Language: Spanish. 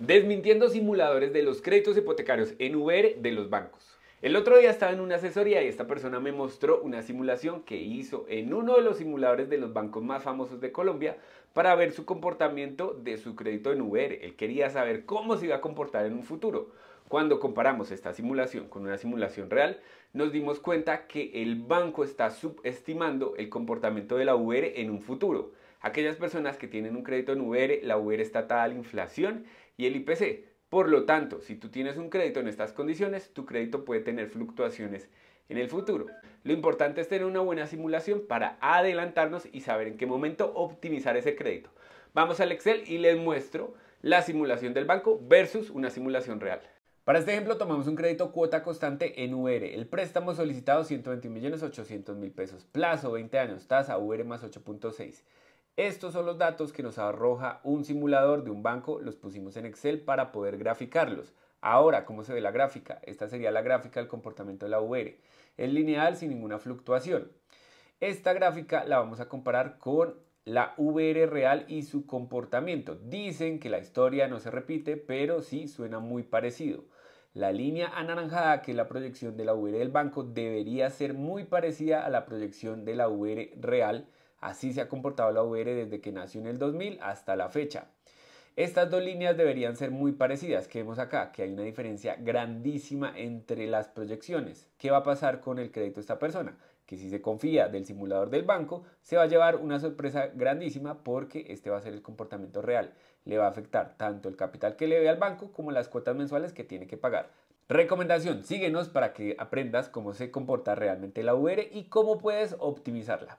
Desmintiendo simuladores de los créditos hipotecarios en Uber de los bancos. El otro día estaba en una asesoría y esta persona me mostró una simulación que hizo en uno de los simuladores de los bancos más famosos de Colombia para ver su comportamiento de su crédito en Uber. Él quería saber cómo se iba a comportar en un futuro. Cuando comparamos esta simulación con una simulación real, nos dimos cuenta que el banco está subestimando el comportamiento de la Uber en un futuro aquellas personas que tienen un crédito en UR, la VR está atada a la inflación y el IPC. Por lo tanto, si tú tienes un crédito en estas condiciones, tu crédito puede tener fluctuaciones en el futuro. Lo importante es tener una buena simulación para adelantarnos y saber en qué momento optimizar ese crédito. Vamos al Excel y les muestro la simulación del banco versus una simulación real. Para este ejemplo tomamos un crédito cuota constante en UR. El préstamo solicitado 121.800.000 pesos. Plazo 20 años. Tasa UR más 8.6. Estos son los datos que nos arroja un simulador de un banco, los pusimos en Excel para poder graficarlos. Ahora, ¿cómo se ve la gráfica? Esta sería la gráfica del comportamiento de la VR. Es lineal sin ninguna fluctuación. Esta gráfica la vamos a comparar con la VR real y su comportamiento. Dicen que la historia no se repite, pero sí suena muy parecido. La línea anaranjada, que es la proyección de la VR del banco, debería ser muy parecida a la proyección de la VR real Así se ha comportado la VR desde que nació en el 2000 hasta la fecha. Estas dos líneas deberían ser muy parecidas, que vemos acá, que hay una diferencia grandísima entre las proyecciones. ¿Qué va a pasar con el crédito de esta persona? Que si se confía del simulador del banco, se va a llevar una sorpresa grandísima porque este va a ser el comportamiento real. Le va a afectar tanto el capital que le dé al banco como las cuotas mensuales que tiene que pagar. Recomendación, síguenos para que aprendas cómo se comporta realmente la VR y cómo puedes optimizarla.